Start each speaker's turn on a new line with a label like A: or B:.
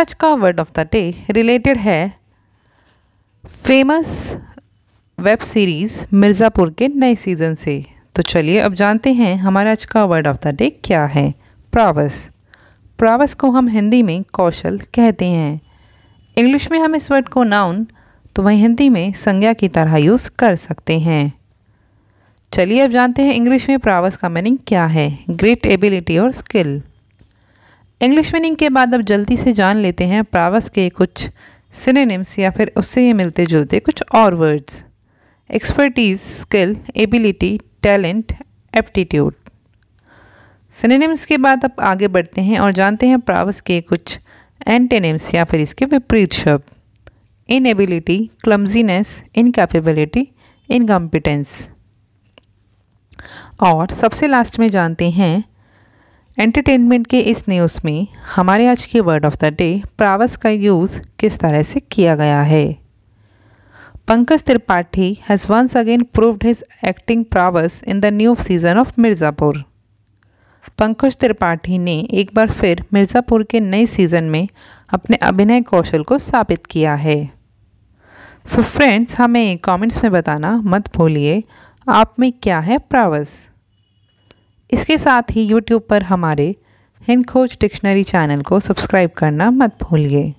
A: आज का word of the day related है फेमस वेब सीरीज़ मिर्ज़ापुर के नए सीज़न से तो चलिए अब जानते हैं हमारा आज का वर्ड ऑफ द डे क्या है प्रावस प्रावस को हम हिंदी में कौशल कहते हैं इंग्लिश में हम इस वर्ड को नाउन तो वहीं हिंदी में संज्ञा की तरह यूज़ कर सकते हैं चलिए अब जानते हैं इंग्लिश में प्रावस का मीनिंग क्या है ग्रेट एबिलिटी और स्किल इंग्लिश मीनिंग के बाद अब जल्दी से जान लेते हैं प्रावस के कुछ सिनेम्स या फिर उससे ये मिलते जुलते कुछ और words expertise skill ability talent aptitude synonyms के बाद अब आगे बढ़ते हैं और जानते हैं प्रावस के कुछ एंटेनिम्स या फिर इसके विपरीत शब्द इनएबिलिटी क्लमजीनेस इनकेपेबिलिटी इनकम्पिटेंस और सबसे लास्ट में जानते हैं एंटरटेनमेंट के इस न्यूज़ में हमारे आज के word of the day prowess का यूज़ किस तरह से किया गया है Pankaj Tripathi has once again proved his acting prowess in the new season of Mirzapur Pankaj Tripathi ने एक बार फिर मिर्ज़ापुर के नए सीज़न में अपने अभिनय कौशल को साबित किया है सो so फ्रेंड्स हमें कमेंट्स में बताना मत भूलिए आप में क्या है प्रावस इसके साथ ही यूट्यूब पर हमारे हिंद खोज डिक्शनरी चैनल को सब्सक्राइब करना मत भूलिए